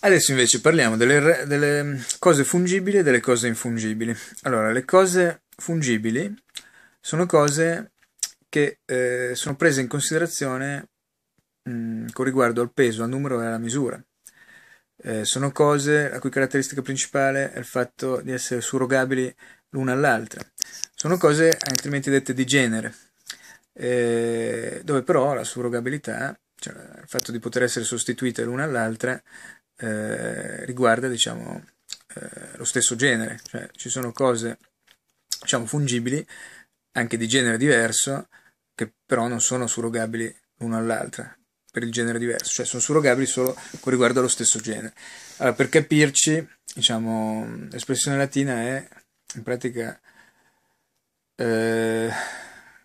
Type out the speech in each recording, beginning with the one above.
Adesso invece parliamo delle, delle, mm, cose fungibili e delle cose infungibili. Allora, le cose fungibili sono cose che eh, sono prese in considerazione mh, mm, con riguardo al peso, al numero e alla misura. Eh, sono cose la cui caratteristica principale è il fatto di essere surrogabili l'una all'altra. Sono cose altrimenti dette di genere, eh, dove però la surrogabilità, cioè il fatto di poter essere sostituite l'una all'altra, eh, riguarda diciamo, eh, lo stesso genere, cioè ci sono cose diciamo, fungibili anche di genere diverso che però non sono surrogabili l'una all'altra per il genere diverso, cioè sono surrogabili solo con riguardo allo stesso genere. Allora, per capirci, diciamo, l'espressione latina è in pratica eh,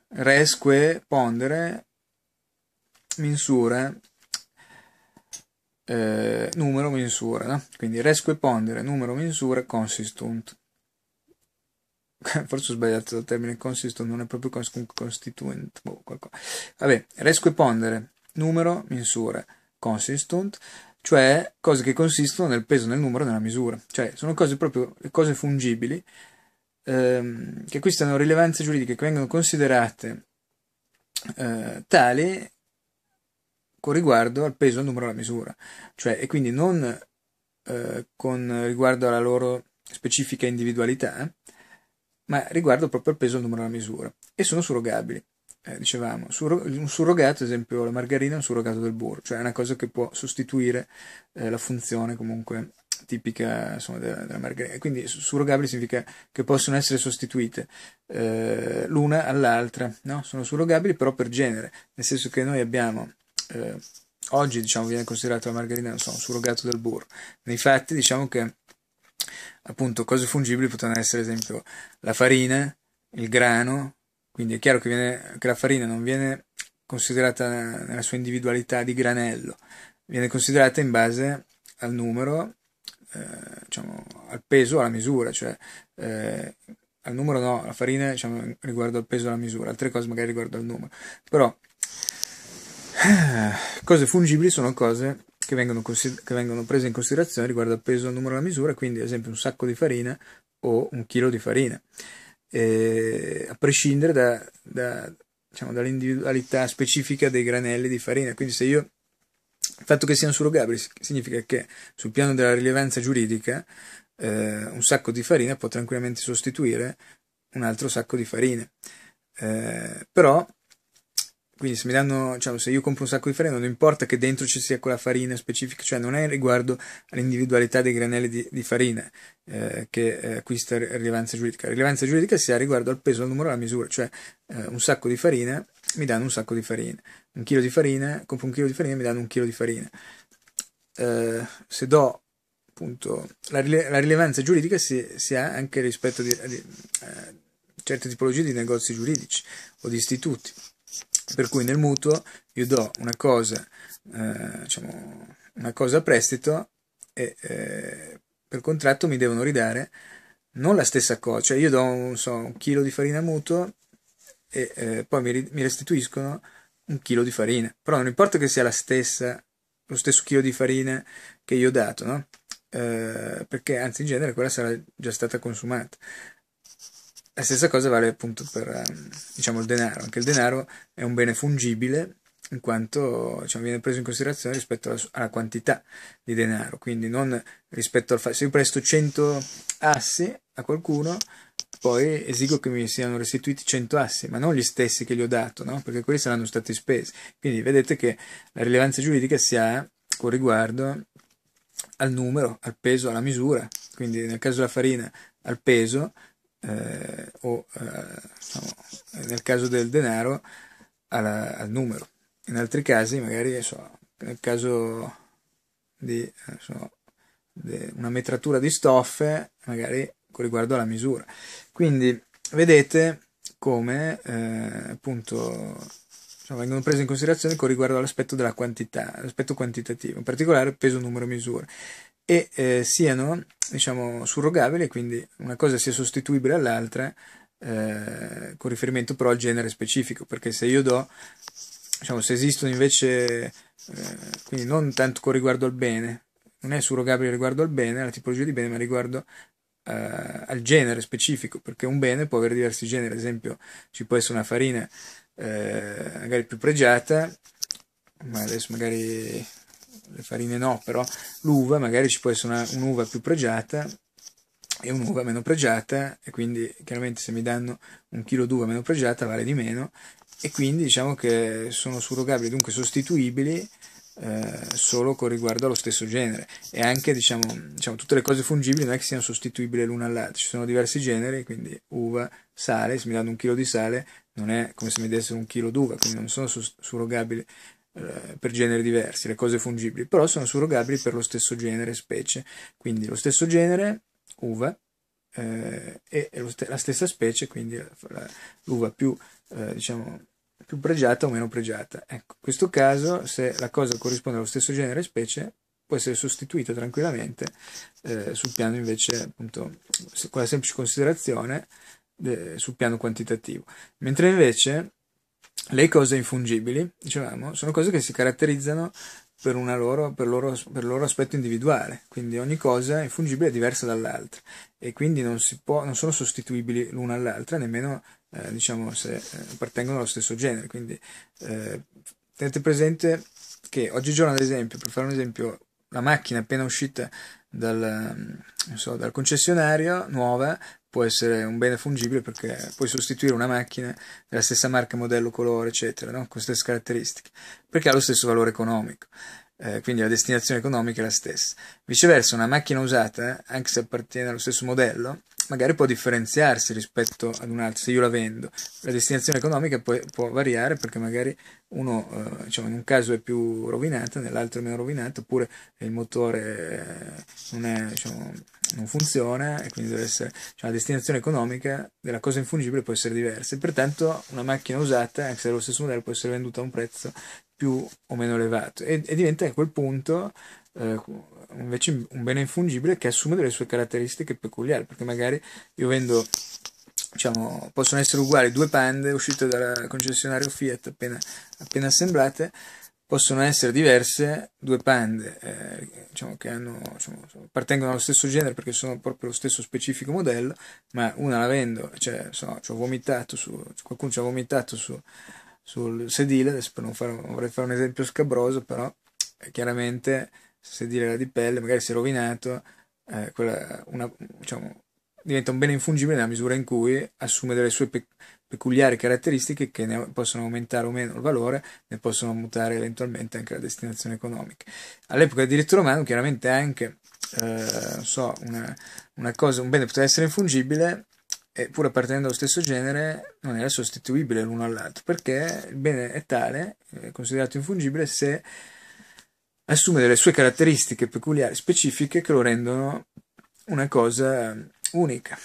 resque pondere misura, eh, numero misura, no? quindi resque pondere numero misura consistunt. Forse ho sbagliato il termine consistunt, non è proprio constituent. Boh, Vabbè, resque pondere numero misura consistunt, cioè cose che consistono nel peso, nel numero, nella misura, cioè sono cose proprio cose fungibili ehm, che acquistano rilevanze giuridiche che vengono considerate eh, tali con riguardo al peso, al numero, alla misura, cioè, e quindi non eh, con riguardo alla loro specifica individualità, ma riguardo proprio al peso, al numero, alla misura, e sono surrogabili. Eh, dicevamo, un surrogato, ad esempio la margarina, è un surrogato del burro, cioè è una cosa che può sostituire eh, la funzione comunque tipica insomma, della, della, margarina. Quindi surrogabili significa che possono essere sostituite eh, l'una all'altra, no? sono surrogabili però per genere, nel senso che noi abbiamo eh, oggi diciamo, viene considerata la margarina so, un surrogato del burro. Nei fatti diciamo che appunto cose fungibili potranno essere ad esempio la farina, il grano, quindi è chiaro che, viene, che la farina non viene considerata nella sua individualità di granello, viene considerata in base al numero, eh, diciamo, al peso, alla misura, cioè eh, al numero no, la farina diciamo, riguardo al peso e alla misura, altre cose magari riguardo al numero, però eh, cose fungibili sono cose che vengono, consider- che vengono prese in considerazione riguardo al peso, al numero e alla misura, quindi ad esempio un sacco di farina o un chilo di farina, eh, a prescindere da, da, diciamo, dall'individualità specifica dei granelli di farina. Quindi se io il fatto che siano surrogabili significa che sul piano della rilevanza giuridica eh, un sacco di farina può tranquillamente sostituire un altro sacco di farina. Eh, però quindi se mi danno, cioè, se io compro un sacco di farina, non importa che dentro ci sia quella farina specifica, cioè non è riguardo all'individualità dei granelli di, di farina eh, che eh, acquista rilevanza giuridica. Rilevanza giuridica si ha riguardo al peso, al numero, alla misura, cioè eh, un sacco di farina mi danno un sacco di farina, un chilo di farina, compro un chilo di farina mi danno un chilo di farina. Eh, se do appunto la, rile- la rilevanza giuridica si, si, ha anche rispetto a, di, a, a eh, certe tipologie di negozi giuridici o di istituti. Per cui nel mutuo io do una cosa, eh, diciamo, una cosa a prestito e eh, per contratto mi devono ridare non la stessa cosa, cioè io do un, so, un chilo di farina mutuo e eh, poi mi, mi, restituiscono un chilo di farina, però non importa che sia la stessa, lo stesso chilo di farina che io ho dato, no? Eh, perché anzi in genere quella sarà già stata consumata. La stessa cosa vale appunto per ehm, diciamo, il denaro, anche il denaro è un bene fungibile in quanto diciamo, viene preso in considerazione rispetto alla, alla, quantità di denaro, quindi non rispetto al fatto se io presto 100 assi a qualcuno, poi esigo che mi siano restituiti 100 assi, ma non gli stessi che gli ho dato, no? perché quelli saranno stati spesi. Quindi vedete che la rilevanza giuridica si ha con riguardo al numero, al peso, alla misura. Quindi nel caso della farina al peso, eh, o eh, no, nel caso del denaro alla, al numero. In altri casi, magari so, nel caso di so, una metratura di stoffe, magari con riguardo alla misura. Quindi vedete come eh, appunto insomma, vengono prese in considerazione con riguardo all'aspetto della quantità, l'aspetto quantitativo, in particolare peso, numero, misura e eh, siano diciamo, surrogabili, quindi una cosa sia sostituibile all'altra eh, con riferimento però al genere specifico, perché se io do, diciamo, se esistono invece, eh, quindi non tanto con riguardo al bene, non è surrogabile riguardo al bene, alla tipologia di bene, ma riguardo eh, al genere specifico, perché un bene può avere diversi generi, ad esempio ci può essere una farina eh, magari più pregiata, ma adesso magari le farine no, però l'uva magari ci può essere una, un'uva più pregiata e un'uva meno pregiata e quindi chiaramente se mi danno un chilo d'uva meno pregiata vale di meno e quindi diciamo che sono surrogabili, dunque sostituibili eh, solo con riguardo allo stesso genere e anche diciamo, diciamo tutte le cose fungibili non è che siano sostituibili l'una all'altra, ci sono diversi generi, quindi uva, sale, se mi danno un chilo di sale non è come se mi dessero un chilo d'uva, quindi non sono surrogabili eh, per generi diversi, le cose fungibili, però sono surrogabili per lo stesso genere, specie. Quindi lo stesso genere, uva, eh, e la stessa specie, quindi l'uva più, eh, diciamo, più pregiata o meno pregiata. Ecco, in questo caso, se la cosa corrisponde allo stesso genere specie, può essere sostituita tranquillamente eh, sul piano invece, appunto, con la semplice considerazione sul piano quantitativo. Mentre invece le cose infungibili, dicevamo, sono cose che si caratterizzano per, loro, per, loro, per loro aspetto individuale, quindi ogni cosa infungibile è diversa dall'altra e quindi non, può, non sono sostituibili l'una all'altra, nemmeno eh, diciamo, se eh, appartengono allo stesso genere. Quindi eh, tenete presente che oggigiorno, ad esempio, per fare un esempio la macchina appena uscita dal, so, dal concessionario, nuova, può essere un bene fungibile perché puoi sostituire una macchina della stessa marca, modello, colore, eccetera, no? con stesse caratteristiche, perché ha lo stesso valore economico. Eh, quindi la destinazione economica è la stessa. Viceversa, una macchina usata, anche se appartiene allo stesso modello, magari può differenziarsi rispetto ad un altro se io la vendo. La destinazione economica può, può variare perché magari uno, eh, diciamo, in un caso è più rovinato, nell'altro è meno rovinato, oppure il motore eh, non, è, diciamo, non funziona e quindi deve essere, cioè, la destinazione economica della cosa infungibile può essere diversa. E pertanto una macchina usata, anche se è lo stesso modello, può essere venduta a un prezzo più o meno elevato e, e diventa a quel punto eh, invece un bene infungibile che assume delle sue caratteristiche peculiari, perché magari io vendo, diciamo, possono essere uguali due pande uscite dal concessionario Fiat appena, appena assemblate, possono essere diverse due pande eh, diciamo, che hanno, diciamo, appartengono allo stesso genere perché sono proprio lo stesso specifico modello, ma una la vendo, cioè, so, su, qualcuno ci ha vomitato su, sul sedile, adesso per non fare, vorrei fare un esempio scabroso, però eh, chiaramente sedile era di pelle, magari si è rovinato, eh, quella, una, diciamo, diventa un bene infungibile nella misura in cui assume delle sue pe- peculiari caratteristiche che ne possono aumentare o meno il valore, ne possono mutare eventualmente anche la destinazione economica. All'epoca del diritto romano, chiaramente anche eh, so, una, una cosa, un bene poteva essere infungibile, pur appartenendo allo stesso genere, non era sostituibile l'uno all'altro, perché il bene è tale, è eh, considerato infungibile, se assume delle sue caratteristiche peculiari, specifiche, che lo rendono una cosa eh, unica.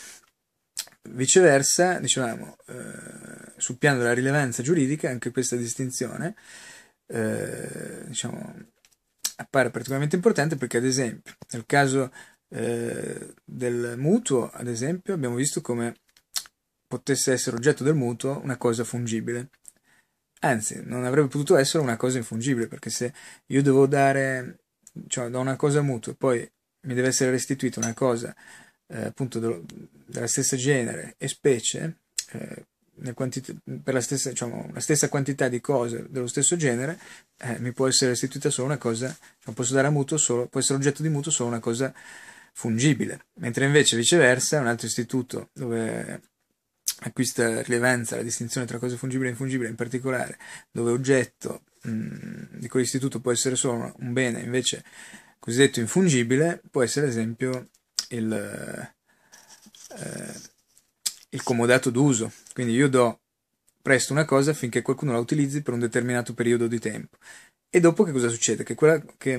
Viceversa, dicevamo, eh, sul piano della rilevanza giuridica, anche questa distinzione eh, diciamo, appare particolarmente importante perché, ad esempio, nel caso eh, del mutuo, ad esempio, abbiamo visto come potesse essere oggetto del mutuo una cosa fungibile, Anzi, non avrebbe potuto essere una cosa infungibile, perché se io devo dare, cioè do una cosa mutua e poi mi deve essere restituita una cosa eh, appunto dello, della stessa genere e specie, eh, quantità, per la stessa, diciamo, la stessa, quantità di cose dello stesso genere, eh, mi può essere restituita solo una cosa, non posso dare a mutuo solo, può essere oggetto di mutuo solo una cosa fungibile, mentre invece viceversa un altro istituto dove acquista rilevanza la distinzione tra cose fungibili e infungibili, in particolare dove oggetto mh, di quell'istituto può essere solo un bene invece cosiddetto infungibile, può essere ad esempio il, eh, il comodato d'uso. Quindi io do presto una cosa affinché qualcuno la utilizzi per un determinato periodo di tempo. E dopo che cosa succede? Che, quella, che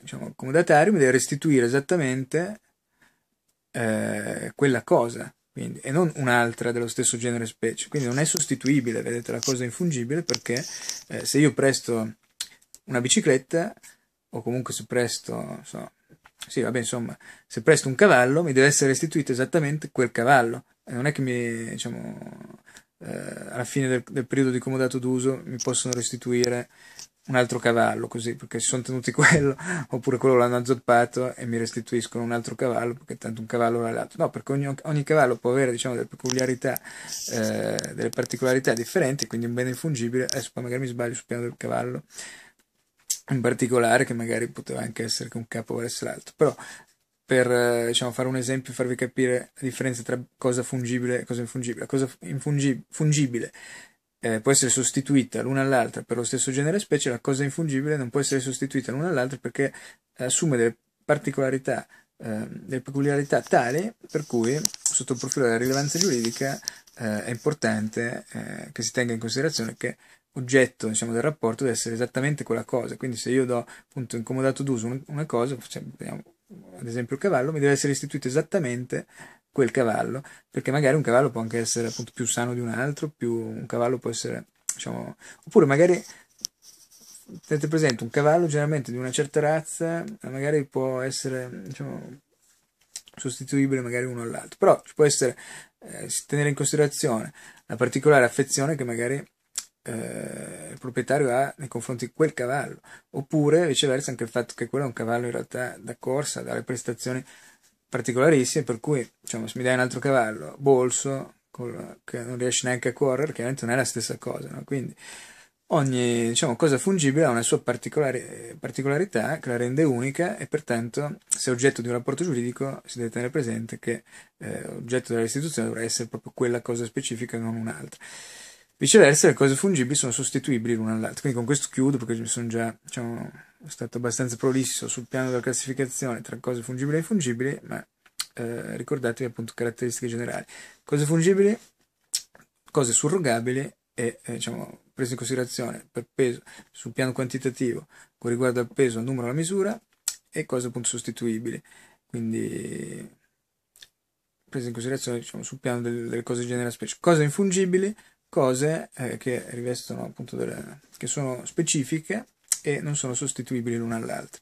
diciamo, il comodatario mi deve restituire esattamente eh, quella cosa quindi, e non un'altra dello stesso genere specie. Quindi non è sostituibile, vedete, la cosa infungibile perché eh, se io presto una bicicletta, o comunque se presto, so, sì, vabbè, insomma, se presto un cavallo, mi deve essere restituito esattamente quel cavallo. E non è che mi, diciamo, eh, alla fine del, del, periodo di comodato d'uso mi possono restituire un altro cavallo così perché si sono tenuti quello oppure quello l'hanno azzoppato e mi restituiscono un altro cavallo perché tanto un cavallo l'ha dato no perché ogni, ogni, cavallo può avere diciamo delle peculiarità eh, delle particolarità differenti quindi un bene infungibile adesso poi magari mi sbaglio sul piano del cavallo in particolare che magari poteva anche essere che un capo volesse l'altro però per eh, diciamo, fare un esempio e farvi capire la differenza tra cosa fungibile e cosa infungibile. La cosa infungibile eh, può essere sostituita l'una all'altra per lo stesso genere specie, la cosa infungibile non può essere sostituita l'una all'altra perché assume delle particolarità, eh, delle peculiarità tali per cui sotto il profilo della rilevanza giuridica eh, è importante eh, che si tenga in considerazione che oggetto diciamo, del rapporto deve essere esattamente quella cosa. Quindi, se io do appunto in d'uso una cosa, ad esempio il cavallo, mi deve essere istituito esattamente quel cavallo, perché magari un cavallo può anche essere appunto più sano di un altro, più un cavallo può essere, diciamo, oppure magari tenete presente un cavallo generalmente di una certa razza, eh, magari può essere, diciamo, sostituibile magari uno all'altro, però ci può essere eh, tenere in considerazione la particolare affezione che magari eh, il proprietario ha nei confronti di quel cavallo, oppure viceversa anche il fatto che quello è un cavallo in realtà da corsa, dalle prestazioni particolarissime, per cui diciamo, se mi dai un altro cavallo, bolso, col, che non riesce neanche a correre, chiaramente non è la stessa cosa. No? Quindi ogni diciamo, cosa fungibile ha una sua particolarità che la rende unica e pertanto se è oggetto di un rapporto giuridico si deve tenere presente che eh, oggetto della restituzione dovrà essere proprio quella cosa specifica e non un'altra. Viceversa, le cose fungibili sono sostituibili l'una all'altra. Quindi con questo chiudo perché sono già diciamo, stato abbastanza prolisso sul piano della classificazione tra cose fungibili e infungibili, ma eh, ricordatevi appunto caratteristiche generali. Cose fungibili, cose surrogabili e eh, diciamo, prese in considerazione per peso sul piano quantitativo con riguardo al peso, al numero, alla misura e cose appunto sostituibili. Quindi prese in considerazione diciamo, sul piano delle, delle cose genera specie. Cose infungibili cose eh, che rivestono appunto delle, che sono specifiche e non sono sostituibili l'una all'altra.